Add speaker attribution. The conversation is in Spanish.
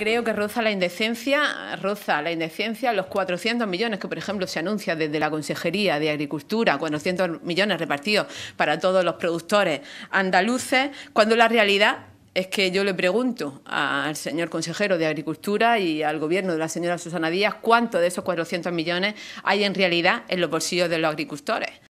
Speaker 1: creo que roza la indecencia, roza la indecencia los 400 millones que, por ejemplo, se anuncia desde la Consejería de Agricultura, 400 millones repartidos para todos los productores andaluces, cuando la realidad es que yo le pregunto al señor consejero de Agricultura y al gobierno de la señora Susana Díaz cuánto de esos 400 millones hay en realidad en los bolsillos de los agricultores.